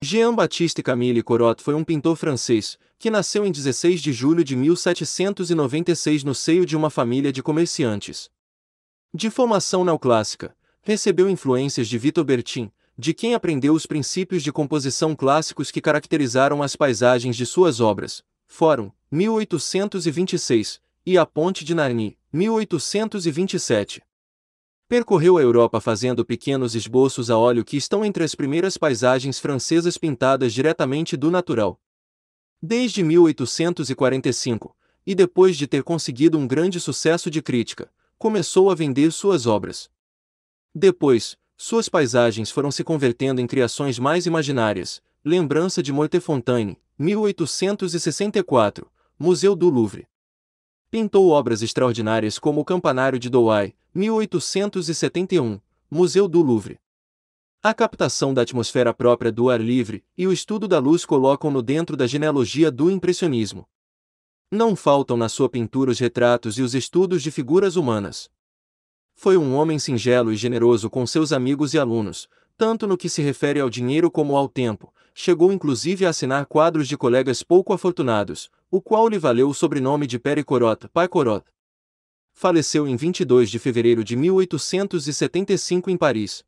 Jean-Baptiste Camille Corot foi um pintor francês, que nasceu em 16 de julho de 1796 no seio de uma família de comerciantes. De formação neoclássica, recebeu influências de Vito Bertin, de quem aprendeu os princípios de composição clássicos que caracterizaram as paisagens de suas obras, Fórum, 1826, e A Ponte de Narni, 1827. Percorreu a Europa fazendo pequenos esboços a óleo que estão entre as primeiras paisagens francesas pintadas diretamente do natural. Desde 1845, e depois de ter conseguido um grande sucesso de crítica, começou a vender suas obras. Depois, suas paisagens foram se convertendo em criações mais imaginárias. Lembrança de Mortefontaine, 1864, Museu do Louvre. Pintou obras extraordinárias como o Campanário de Douai, 1871, Museu do Louvre. A captação da atmosfera própria do ar livre e o estudo da luz colocam-no dentro da genealogia do impressionismo. Não faltam na sua pintura os retratos e os estudos de figuras humanas. Foi um homem singelo e generoso com seus amigos e alunos, tanto no que se refere ao dinheiro como ao tempo, chegou inclusive a assinar quadros de colegas pouco afortunados, o qual lhe valeu o sobrenome de Pere Corota, Pai Corota. Faleceu em 22 de fevereiro de 1875 em Paris.